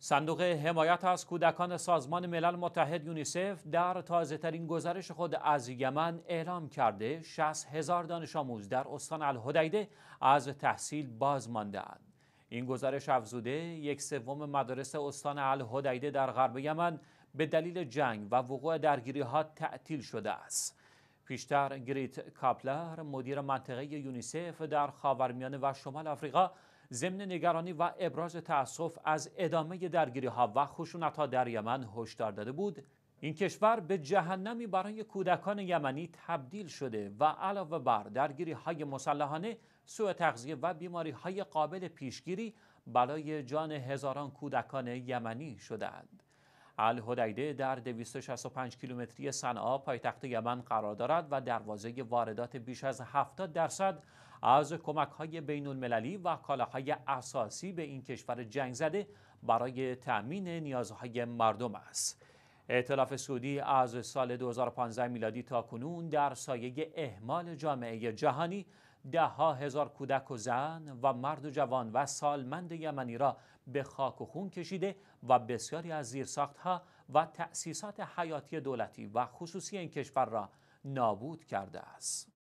صندوق حمایت از کودکان سازمان ملل متحد یونیسف در تازه ترین گزارش خود از یمن اعلام کرده 60 هزار دانش آموز در استان الهدیده از تحصیل باز ماندهاند. این گزارش افزوده یک سوم مدارس استان الهدیده در غرب یمن به دلیل جنگ و وقوع درگیری ها تعطیل شده است. پیشتر گریت کاپلر مدیر منطقه یونیسف در خاورمیانه و شمال آفریقا ضمن نگرانی و ابراز تأسف از ادامه درگیری ها و خشونت ها در یمن هشدار داده بود این کشور به جهنمی برای کودکان یمنی تبدیل شده و علاوه بر درگیری های مسلحانه سوء تغذیه و بیماری های قابل پیشگیری بلای جان هزاران کودکان یمنی شدند. الهدیده در 265 کیلومتری صنعا پایتخت یمن قرار دارد و دروازه واردات بیش از 70 درصد از کمک های بین المللی و کالاهای اساسی به این کشور جنگ زده برای تأمین نیازهای مردم است. اعتلاف سعودی از سال 2015 میلادی تا کنون در سایه اهمال جامعه جهانی ده ها هزار کودک و زن و مرد و جوان و سالمند یمنی را به خاک و خون کشیده و بسیاری از زیرساختها و تأسیسات حیاتی دولتی و خصوصی این کشور را نابود کرده است.